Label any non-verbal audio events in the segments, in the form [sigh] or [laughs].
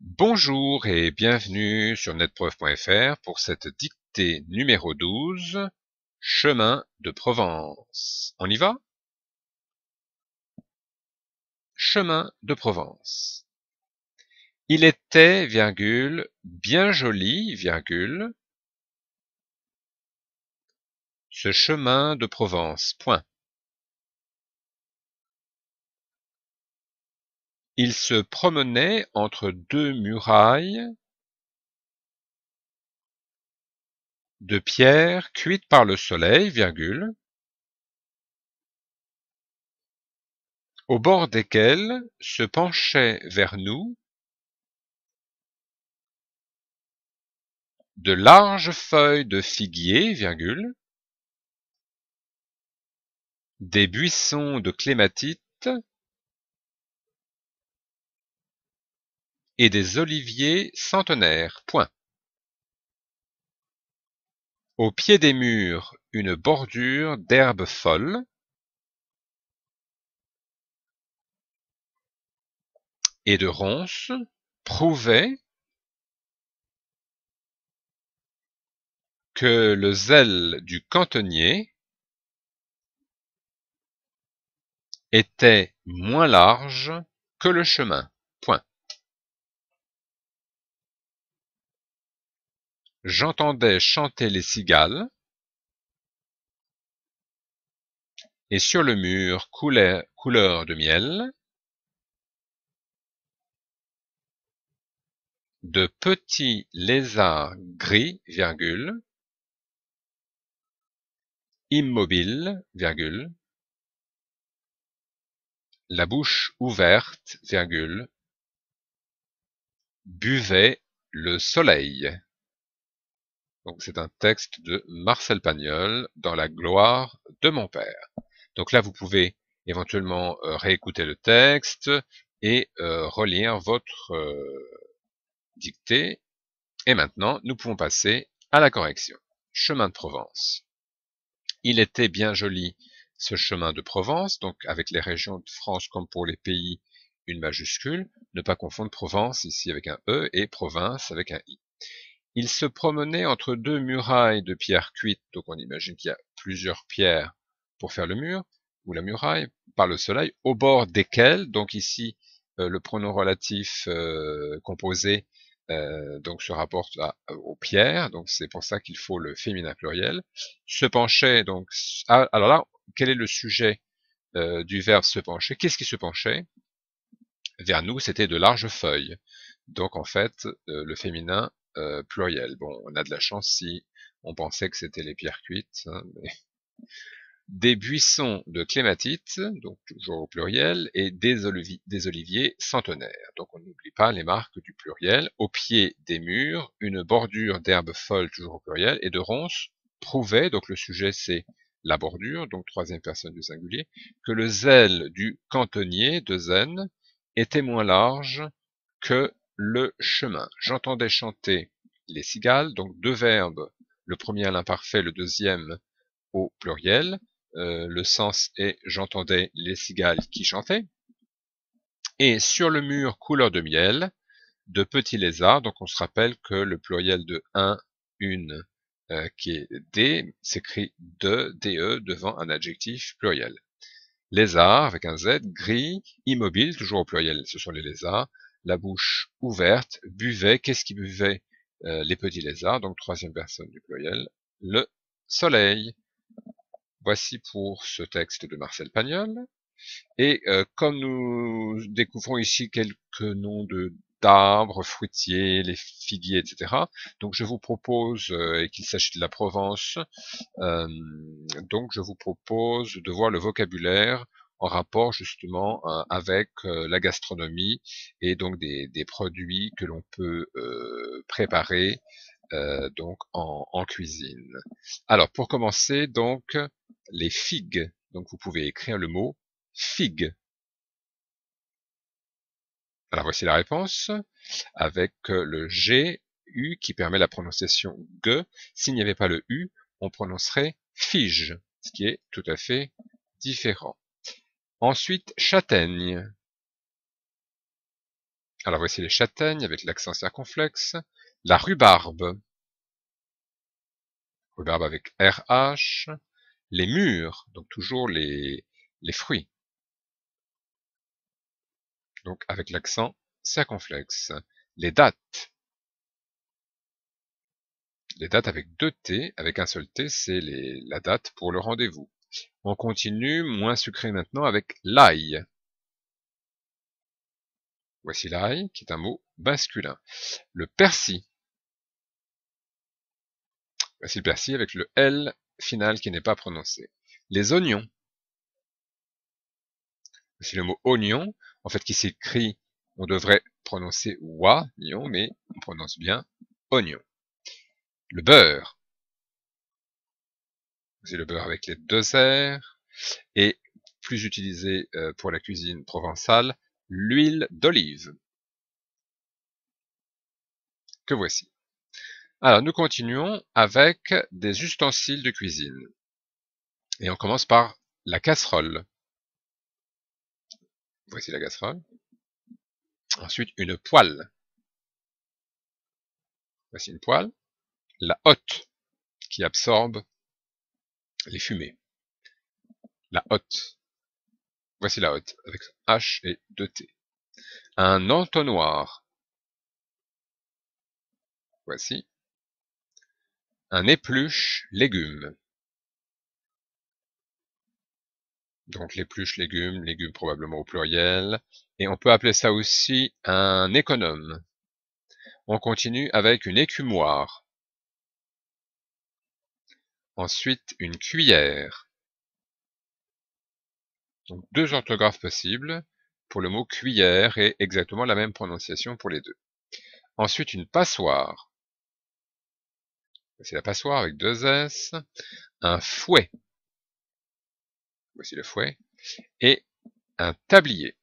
Bonjour et bienvenue sur netpreuve.fr pour cette dictée numéro 12, Chemin de Provence. On y va Chemin de Provence. Il était, virgule, bien joli, virgule, ce chemin de Provence, point. Il se promenait entre deux murailles de pierres cuites par le soleil, virgule, au bord desquelles se penchaient vers nous de larges feuilles de figuier, virgule, des buissons de clématites et des oliviers centenaires. Au pied des murs, une bordure d'herbes folles, et de ronces prouvait que le zèle du cantonnier était moins large que le chemin. Point. j'entendais chanter les cigales, et sur le mur coulait couleur de miel, de petits lézards gris, virgule, virgule, la bouche ouverte, virgule, buvait le soleil c'est un texte de Marcel Pagnol dans la gloire de mon père. Donc là, vous pouvez éventuellement euh, réécouter le texte et euh, relire votre euh, dictée. Et maintenant, nous pouvons passer à la correction. Chemin de Provence. Il était bien joli ce chemin de Provence, donc avec les régions de France comme pour les pays, une majuscule. Ne pas confondre Provence ici avec un E et Provence avec un I. Il se promenait entre deux murailles de pierres cuites, donc on imagine qu'il y a plusieurs pierres pour faire le mur ou la muraille par le soleil, au bord desquelles, donc ici euh, le pronom relatif euh, composé euh, donc se rapporte aux pierres, donc c'est pour ça qu'il faut le féminin pluriel. Se penchait, donc ah, alors là, quel est le sujet du verbe se pencher Qu'est-ce qui se penchait Vers nous, c'était de larges feuilles. Donc en fait, le féminin euh, pluriel. Bon, on a de la chance si on pensait que c'était les pierres cuites. Hein, [laughs] des buissons de clématite, donc toujours au pluriel, et des, oliviers, centenaires. Donc on n'oublie pas les marques du pluriel. Au pied des murs, une bordure d'herbes folles, toujours au pluriel, et de ronces prouvait, donc le sujet c'est la bordure, donc troisième personne du singulier, que le zèle du cantonnier de Zen était moins large que le chemin. J'entendais chanter les cigales, donc deux verbes, le premier à l'imparfait, le deuxième au pluriel. Euh, le sens est j'entendais les cigales qui chantaient. Et sur le mur couleur de miel, de petits lézards, donc on se rappelle que le pluriel de un, une, euh, qui est des, s'écrit de, de devant un adjectif pluriel. Lézards, avec un z, gris, immobile, toujours au pluriel, ce sont les lézards, la bouche ouverte, buvait. Qu'est-ce qui buvait euh, Les petits lézards, donc troisième personne du pluriel, le soleil. Voici pour ce texte de Marcel Pagnol. Et euh, comme nous découvrons ici quelques noms de d'arbres, fruitiers, les figuiers, etc. Donc je vous propose, euh, et qu'il s'agit de la Provence, donc je vous propose de voir le vocabulaire en rapport justement avec la gastronomie et donc des, produits que l'on peut préparer donc en, en, cuisine. Alors pour commencer donc les figues. Donc vous pouvez écrire le mot figue. Alors voici la réponse avec le G U qui permet la prononciation G. S'il n'y avait pas le U, on prononcerait fige, ce qui est tout à fait différent. Ensuite, châtaigne. Alors voici les châtaignes avec l'accent circonflexe. La rhubarbe. Rhubarbe avec RH. Les murs, donc toujours les, les fruits. Donc avec l'accent circonflexe. Les dates. Les dates avec deux T, avec un seul T, c'est la date pour le rendez-vous. On continue, moins sucré maintenant, avec l'ail. Voici l'ail, qui est un mot masculin. Le persil. Voici le persil avec le L final qui n'est pas prononcé. Les oignons. Voici le mot oignon, en fait qui s'écrit, on devrait prononcer oignon, mais on prononce bien oignon. Le beurre c'est le beurre avec les deux airs, et plus utilisé euh, pour la cuisine provençale, l'huile d'olive. Que voici. Alors, nous continuons avec des ustensiles de cuisine. Et on commence par la casserole. Voici la casserole. Ensuite, une poêle. Voici une poêle. La hotte qui absorbe les fumées. La hotte. Voici la hotte, avec H et 2T. Un entonnoir. Voici. Un épluche légumes. Donc l'épluche légumes, légumes probablement au pluriel. Et on peut appeler ça aussi un économe. On continue avec une écumoire ensuite une cuillère. Donc deux orthographes possibles pour le mot cuillère et exactement la même prononciation pour les deux. Ensuite une passoire. Voici la passoire avec deux S. Un fouet. Voici le fouet. Et un tablier.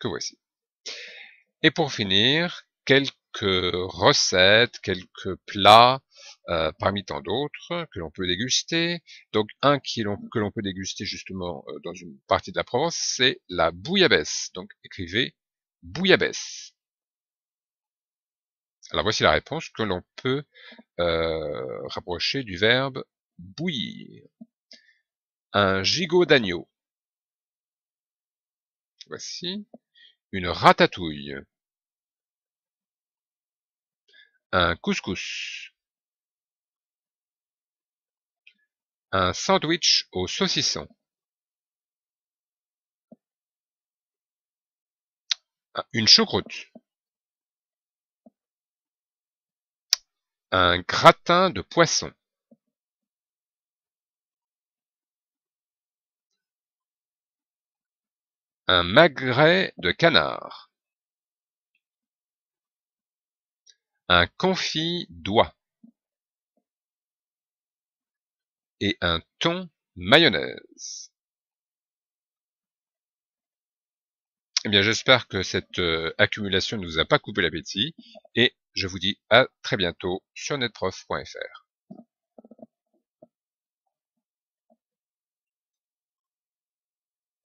Que voici. Et pour finir, quelques recettes, quelques plats euh, parmi tant d'autres que l'on peut déguster. Donc un que l'on peut déguster justement euh, dans une partie de la Provence, c'est la bouillabaisse. Donc écrivez bouillabaisse. Alors voici la réponse que l'on peut euh, rapprocher du verbe bouillir. Un gigot d'agneau. Voici une ratatouille. Un couscous. Un sandwich au saucisson. Ah, une choucroute. Un gratin de poisson. Un magret de canard. Un confit d'oie. et un ton mayonnaise. Eh bien, j'espère que cette euh, accumulation ne vous a pas coupé l'appétit et je vous dis à très bientôt sur netprof.fr.